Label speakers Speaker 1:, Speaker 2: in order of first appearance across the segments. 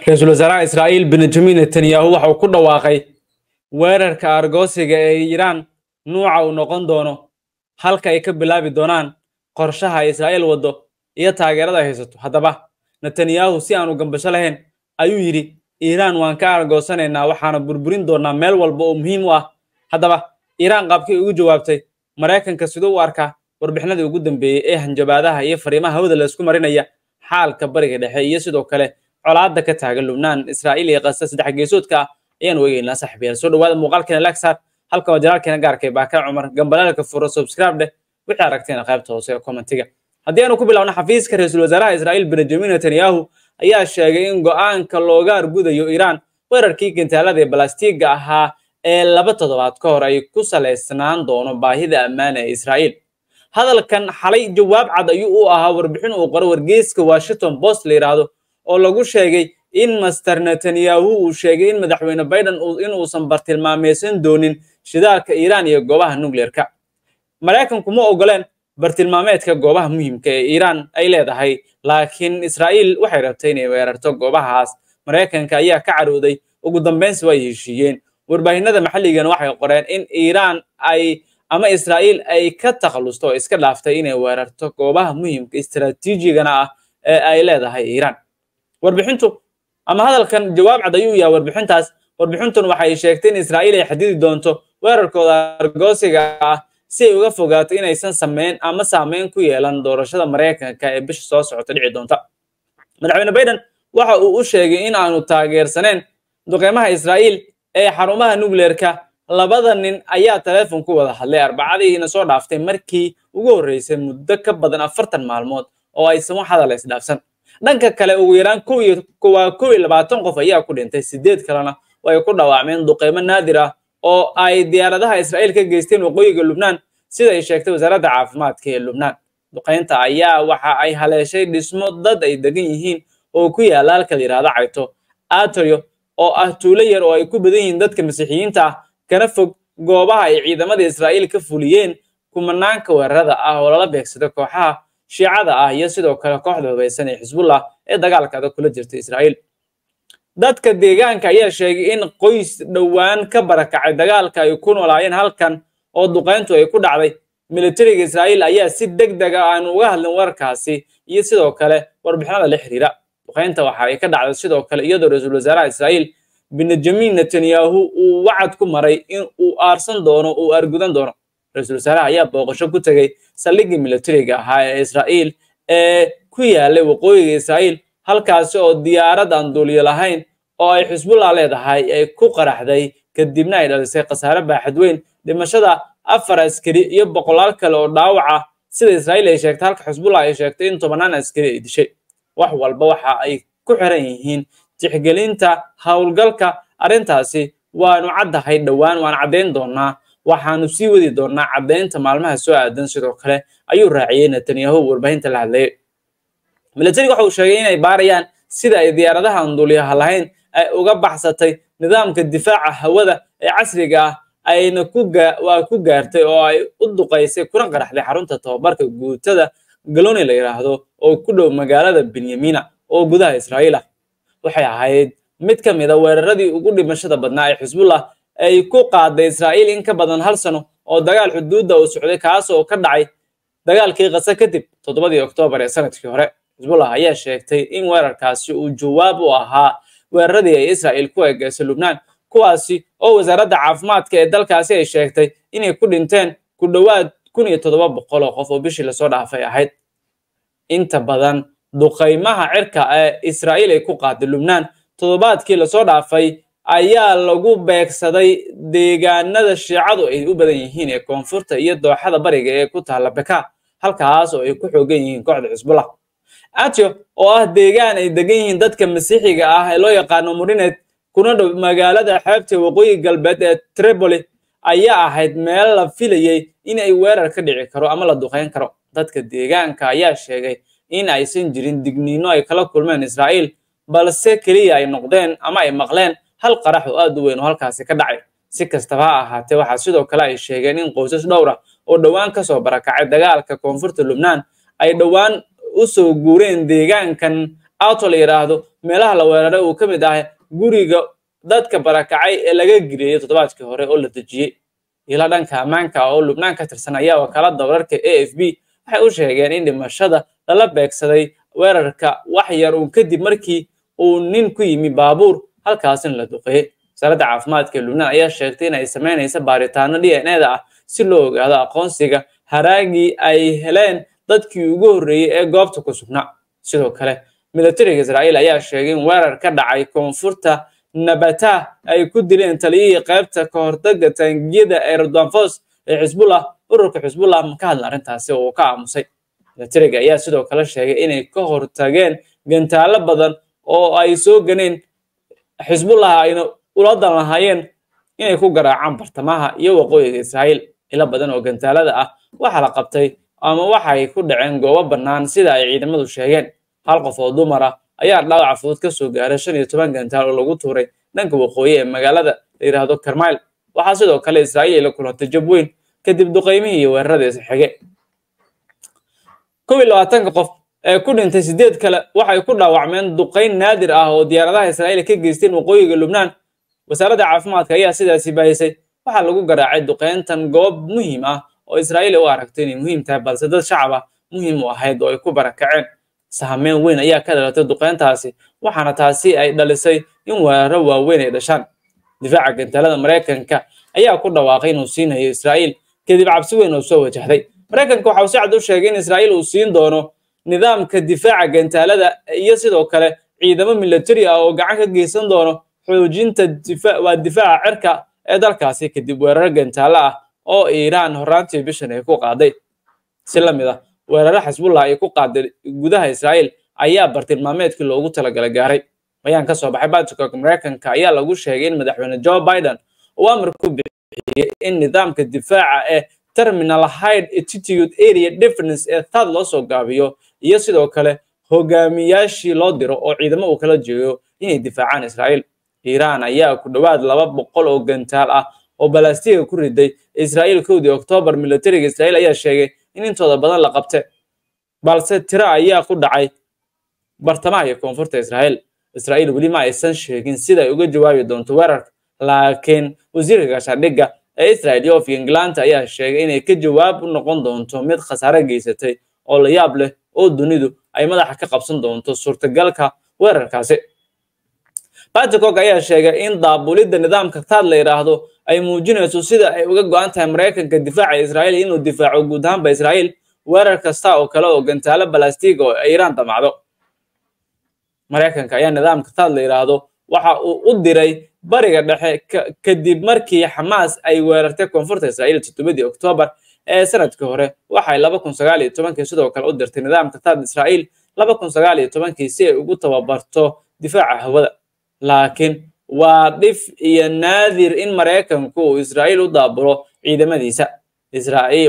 Speaker 1: ra-iisul wasaaraha israa'iil benjamin netanyahu waxauu ku dhawaaqay weerarka argoosiga ee iiraan nuuca uu noqon doono halka ay ka bilaabi doonaan qorshaha israa'iil waddo iyo taageerada haysato haddaba netanyahu si aanu gambasho lahayn ayuu yidhi iiraan waan ka argoosanaynaa waxaana burburin doonaa meel walba oo muhiim u ah haddaba iiraan qaabkii ugu jawaabtay maraykanka siduu u arkaa warbixinadii ugu dambeeyey ee hanjabaadaha iyo fariimaha hawada la isku marinaya xaalka bariga dhexe iyo sidoo kale colaada ka taagan lubnaan israa'iil iyo kasta saddex geesoodka ah ayaan weegaynaa saaxiibayaal soo dhawaada muuqaalkeena lagsar halka oo jalaalkeena gaarkay baakar cumar gambalaalka furo subscribe dheh wixii aragteena qaybta hoose ee kommentiga haddii aanu ku bilowno xafiiska ra-iisul wasaaraha israa'iil benjamin netanyahu ayaa sheegay in go'aanka looga argudayo iiraan weerarkii gintaalada ee balastiiga ahaa ee laba toddobaad ka hor ay ku salaysnaan doono baahida ammaan ee israa'iil hadalkan xalay jawaab cad ayuu u ahaa warbixin uu qoro wargeyska washington post la yidhaahdo oo lagu sheegay in master netanyahu uu sheegay in madaxweyne biden inuusan bartilmaameysan doonin shidaalka iiraan iyo goobaha nukleerka maraykanku ma ogoleen bartilmaameedka goobaha muhiimka ee iiraan ay leedahay laakiin israa'iil waxay rabtay inay weerarto goobahaas maraykanka ayaa ka carooday ugu dambaynsi way heshiiyeen warbaahinada maxalligana waxay qoreen in iiraan ay ama israa'iil ay ka takhallusto oo iska dhaaftay inay weerarto goobaha muhiimka istaraatiijigana ah ee ay leedahay iiraan warbixintu ama hadalkan jawaab cad ayuu yahay warbixintaas warbixintun waxay sheegtay in israa'iil ay xadidi doonto weerarkooda argoosiga ah si ay uga fogaato inaysan sameyn ama saameyn ku yeelan doorashada maraykanka ee bisha soo socota dhici doonta madaxweyne biden waxa uu u sheegay in aanu taageersaneyn duqeymaha israa'iil ee xarumaha nukleerka labada nin ayaa taleefon ku wada hadlay arbacadiina soo dhaaftay markii ugu horreysay muddo ka badan afartan maalmood oo aysan wax hadal isdhaafsan dhanka kale ugu yaraan waa kow iyo labaatan qof ayaa ku dhintay sideed kalena way ku dhawaacmeen duqeymo naadir ah oo ay diyaaradaha israa'iil ka geysteen waqooyiga lubnaan sida ay sheegtay wasaaradda caafimaadka ee lubnaan duqaynta ayaa waxa ay haleeshay dhismo dad ay degan yihiin oo ku yaalla halka la cayto atoryo oo ah tuulo yar oo ay ku badan yihiin dadka masiixiyiinta ah kana fog goobaha ay ciidamada israa'iil ka fuliyeen kumanaanka weerarada ah oo lala beegsado kooxaha shiicada ah iyo sidoo kale kooxda hubaysan ee xisbullah ee dagaalka adag kula jirta israa'iil dadka deegaanka ayaa sheegay in qoys dhowaan ka barakacay dagaalka ay ku noolaayeen halkan oo duqayntu ay ku dhacday militariga israa'iil ayaa si deg dega ah aan uga hadlin warkaasi iyo sidoo kale warbixinada la xiriira duqaynta waxa ay ka dhacday sidoo kale iyadoo ra-iisul wasaaraha israa'iil benjamin netanyahu uu wacad ku maray in uu aarsan doono uu aargudan doono ra-iisul wasaaraha ayaa booqasho ku tegey saldhiggii milatariga ahaa ee israa'iil ee ku yaalay waqooyiga israa'iil halkaasi oo diyaarad aan duuliyo lahayn oo ay xusbullah leedahay ay ku qaraxday kadibna ay dhalisay khasaare baaxad weyn dhimashada afar askari iyo boqolaal kale oo dhaawac ah sida israa'iil ay sheegtay halka xusbullah ay sheegtay in tobannaan askari ay dishay wax walba waxa ay ku xiran yihiin tixgelinta howlgalka arrintaasi waanu caddahay dhowaan waan caddayn doonaa waxaanu sii wadi doonaa caddaynta maalmaha soo aadan sidoo kale ayuu raaciyey netanyahu warbaahinta la hadlayay milatariga waxa uu sheegay inay baarayaan sida ay diyaaradaha aan duuliyaha lahayn ay uga baxsatay nidaamka difaaca hawada ee casriga ah ayna ku gaartay oo ay u duqaysay kuna qaraxday xarunta tababarka guutada galoni la yidhaahdo oo ku dhow magaalada benyamina oo gudaha israa'iil ah waxay ahayd mid ka mid a ah weeraradii ugu dhimashada badnaa ee xisbullah ay ku qaaday israa'iil in ka badan hal sano oo dagaal xuduudda uu socday kaas oo ka dhacay dagaalkii qase kadib toddobadii oktoobar ee sanadkii hore xisbullah ayaa sheegtay in weerarkaasi uu jawaab u ahaa weeraradii ay israa'iil ku eegeyso lubnaan kuwaasi oo wasaaradda caafimaadka ee dalkaasi ay sheegtay inay ku dhinteen ku dhowaad kun iyo toddoba boqol oo qof oo bishii lasoo dhaafay ahayd inta badan duqaymaha cirka ee israa'iil ay ku qaaday lubnaan toddobaadkii lasoo dhaafay ayaa lagu beegsaday deegaanada shiicadu ay u badan yihiin ee koonfurta iyo dooxada bariga ee ku taala beka halkaas oo ay ku xoogan yihiin kooxda cusbullah ajo oo ah deegaan ay degan yihiin dadka masiixiga ah ee loo yaqaano murineed kuna dhow magaalada xeebta waqooyi galbeed ee triboli ayaa ahayd meel la filayey in ay weerar ka dhici karo ama la duqayn karo dadka deegaanka ayaa sheegay in aysan jirin digniino ay kala kulmeen israa'iil balse keliya ay noqdeen ama ay maqleen hal qarax oo aad u weyn oo halkaasi ka dhacay si kastaba ha ahaatee waxaa sidoo kale ay sheegeen in qoysas dhowr ah oo dhowaan kasoo barakacay dagaalka koonfurta lubnaan ay dhowaan u soo guureen deegaankan aato la yidhaahdo meelaha la weeraray uu ka mid ahay guriga dadka barakacay ee laga gireeyey toddobaadkii hore oo la dejiyey ilaa dhanka ammaanka ah oo lubnaan ka tirsan ayaa wakaaladda wararka a f waxay u sheegeen in dhimashada lala beegsaday weerarka wax yar uun kadib markii uu nin ku yimi baabuur halkaasina la duqeeyey wasaaradda caafimaadka ee lubnaan ayaa sheegtay in ay samaynayso baaritaano d n da ah si loo ogaado aqoonsiga haraagii ay heleen dadkii ugu horreeyey ee goobta ku sugnaa sidoo kale militariga israa'iil ayaa sheegay in weerar ka dhacay koonfurta nabata ay ku dileen taliyihii qaybta ka hordaga taangiyada ee rodwanfos ee xisbullah ururka xisbullah ma ka hadlan arrintaasi oo uu ka aamusay militariga ayaa sidoo kale sheegay inay ka hortageen gantaalo badan oo ay soo ganeen xisbullah ayna ula dan lahaayeen inay ku garaacaan bartamaha iyo waqooyiga israa'iil ilo badan oo gantaalada ah waxaa la qabtay ama waxay ku dhaceen goobo bannaan sida ay ciidamadu sheegeen hal qof oo dumar ah ayaa dhaawaca fudud ka soo gaaray shan iyo toban gantaal oo lagu tuuray dhanka waqooyi ee magaalada la yidhaahdo karmayl waxaa sidoo kale israa'iil la kulantay jab weyn kadib duqaymihii iyo weeraradiisa xige kow labaatanka qof ee ku dhintay sideed kale waxay ku dhaawacmeen duqayn naadir ah oo diyaaradaha israa'iil ka geysteen waqooyiga lubnaan wasaaradda caafimaadka ayaa sidaasi baahisay waxaa lagu garaacay duqayntan goob muhiim ah oo israa'iil u aragto inay muhiim tahay balse dad shacab ah muhiim u ahayd oo ay ku barakaceen sahmeen weyn ayaa ka dhalatay duqayntaasi waxaana taasi ay dhalisay in weeraro waaweyn ay dhashaan difaaca gantalada maraykanka ayaa ku dhawaaqay inuu siinayo israa'iil kadib cabsi weyn oo soo wajahday maraykanka waxa uu si cad u sheegay in israa'iil uu siin doono nidaamka difaaca gantaalada iyo sidoo kale ciidamo milatari ah oo gacan ka geysan doono xoojinta waa difaaca cirka ee dalkaasi kadib weerar gantaalo ah oo iiraan horraantii bishan ay ku qaaday si la mid ah weerare xisbullah ay ku qaaday gudaha israa'iil ayaa bartilmaameedkii loogu talagala gaaray bayaan ka soo baxay baantukoka maraykanka ayaa lagu sheegay in madaxweyne jo biden uu amar ku bixiyey in nidaamka difaaca ee terminal hide attitude area difference ee taad loo soo gaabiyo iyo sidoo kale hogaamiyaashii loo diro oo ciidamo uu kala jeedo inay difaacaan israa'iil iiraan ayaa ku dhawaad laba boqol oo gantaal ah oo balastiga ku riday israa'iil kowdii oktoobar milatariga israa'iil ayaa sheegay in intooda badan la qabte balse tiro ayaa ku dhacay bartamaha iyo koonfurta israa'iil israa'iil weli ma aysan sheegin siday uga jawaabi doonto weerarka laakiin wasiirka gashadhigga ee israa'iil yof england ayaa sheegay inay ka jawaab u noqon doonto mid khasaare geysatay oo la yaab leh oo dunidu ay madaxa ka qabsan doonto suurtagalka weerarkaasi batikog ayaa sheegay in daabulidda nidaamka taad la yidhaahdo ay muujinayso sida ay uga go'an tahay maraykanka difaaca israa'iil inuu difaaco guud ahaanba israa'iil weerar kasta oo kale oo gantaalo balastiga oo iiraan damacdo maraykanka ayaa nidaamka taad la yidhaahdo waxa uu u diray bariga dhexe kadib markii xamaas ay weerartay koonfurta israa'iil toddobadii oktoobar ee sanadkii hore waxay laba kun sagaal iyo tobankii sidoo kale u dirtay nidaamka taad israa'iil laba kun sagaal iyo tobankii si ay ugu tababarto difaaca hawada laakiin waa dhif iyo naadir in maraykanku uu israa'iil u daabulo ciidamadiisa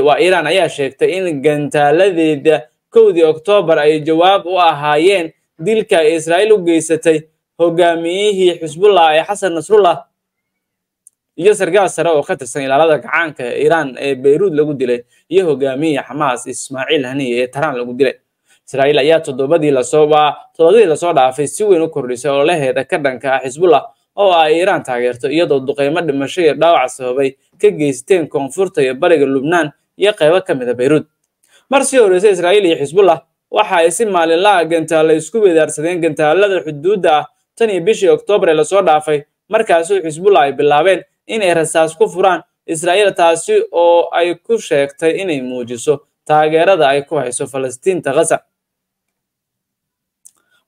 Speaker 1: waa iiraan ayaa sheegtay in gantaaladeeda kowdii oktoobar ay jawaab u ahaayeen dilka ay israa'iil u geysatay hogaamiyihii xusbullah ee xasan nasrullah iyo sargaal sare oo ka tirsan ilaalada gacaanka iiraan ee beyruud lagu dilay iyo hogaamiye xamaas ismaaciil haniye ee taraan lagu dilay israa'iil ayaa toddobadii lasoo toddobadii lasoo dhaafay si weyn u kordhisay oo laheeda ka dhanka ah xisbullah oo ay iiraan taageerto iyadoo duqeymo dhimasho iyo dhaawac sababay ka geysteen koonfurta iyo bariga lubnaan iyo qaybo ka mid a ah bayruud mar sii horreysay israa'iil iyo xisbullah waxa ay si maalinlaha gantaalla isku wedaarsadeen gantaalada xuduudda ah tan iyo bishii oktoobar ee lasoo dhaafay markaasuu xisbullah ay bilaabeen inay rasaas ku furaan israa'iil taasi oo ay ku sheegtay inay muujiso taageerada ay ku hayso falastiinta khasa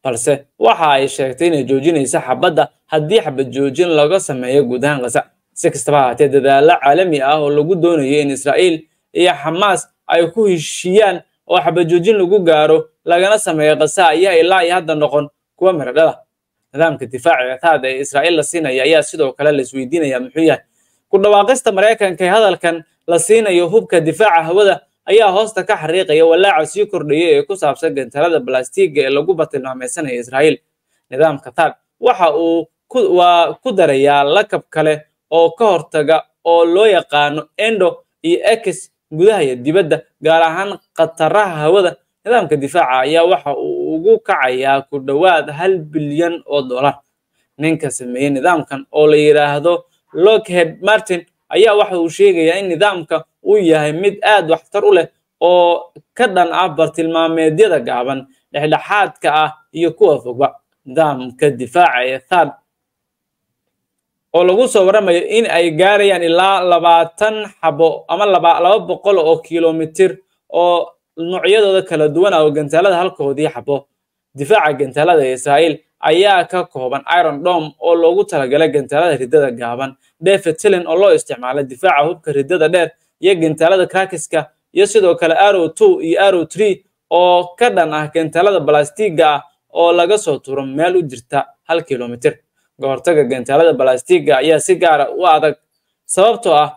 Speaker 1: balse waxa ay sheegtay inay joojinaysa xabadda haddii xabad joojin laga sameeyo gudahaan khaza si kastaba haatee dadaalo caalami ah oo lagu doonayo in israa'iil iyo xamaas ay ku heshiiyaan oo xabad joojin lagu gaaro lagana sameeyo khasa ayaa ilaa iyo hadda noqon kuwa miradhala nidaamka difaaca ciqaad ee israa'iil la siinaya ayaa sidoo kale la isweydiinaya muxuu yahay ku dhawaaqista maraykanka ee hadalkan la siinayo hubka difaaca hawada ayaa hoosta ka xariiqaya walaaca sii kordhaya ee ku saabsan gantarada balastiiga ee lagu batilmaamaysanaya israa'iil nidaamka taag waxa uu waa ku darayaa lakab kale oo ka hortaga oo loo yaqaano endo iyo ex gudaha iyo dibadda gaar ahaan khataraha hawada nidaamka difaaca ayaa waxa uu ugu kacayaa ku dhawaad hal bilyan oo dollar ninka sameeyey nidaamkan oo la yidhaahdo lockhead martin ayaa waxa uu sheegayaa in nidaamka uu yahay mid aad waxtar u leh oo ka dhan ah bartilmaameedyada gaaban dhexdhexaadka ah iyo kuwa fogba nidaamka difaaca ee thad oo lagu soo warramayo in ay gaarayaan ilaa labaatan xabo ama laba boqol oo kilomitir oo noocyadooda kala duwan ah oo gantaalada halkoodii xabo difaaca gantaalada israa'iil ayaa ka kooban iron dom oo loogu talagalay gantaalada riddada gaaban devetilin oo loo isticmaala difaaca hubka riddada dheer iyo gantaalada krakiska iyo sidoo kale arrow two iyo arrow tree oo ka dhan ah gantaalada balastiga ah oo laga soo turo meel u jirta hal kilomitir goortaga gantaalada balastiga ayaa si gaara ah u adag sababtoo ah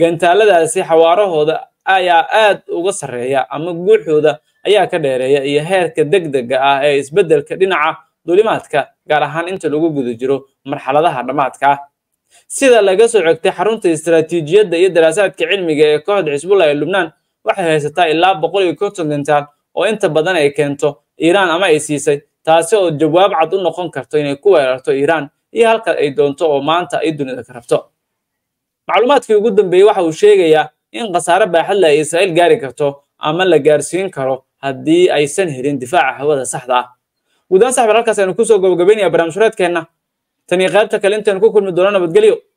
Speaker 1: gantaaladaasi xawaarahooda ayaa aad uga sarreeya ama guuxooda ayaa ka dheereeya iyo heerka deg dega ah ee isbeddelka dhinaca duulimaadka gaar ahaan inta lagu guda jiro marxaladaha dhammaadka ah sida laga soo xogtay xarunta istaraatiijiyadda iyo daraasaadka cilmiga ee kooxda xisbullah ee lubnaan waxay haysataa ilaa boqol iyo konton gantaal oo inta badan ay keento iiraan ama ay siisay taasi oo jawaab cad u noqon karto inay ku weerarto iiraan iyo halka ay doonto oo maanta ay dunida ka rabto macluumaadkii ugu dambeeyey waxa uu sheegayaa in khasaare baaxadle ay israa'iil gaari karto ama la gaarsiin karo haddii aysan helin difaaca hawada saxda ah gudaan saxban halkaas aynu kusoo gabagabaynaya barnaamij horeedkeenna tan iyo qaybta kale intaynu ku kulmi doono nabadgelyo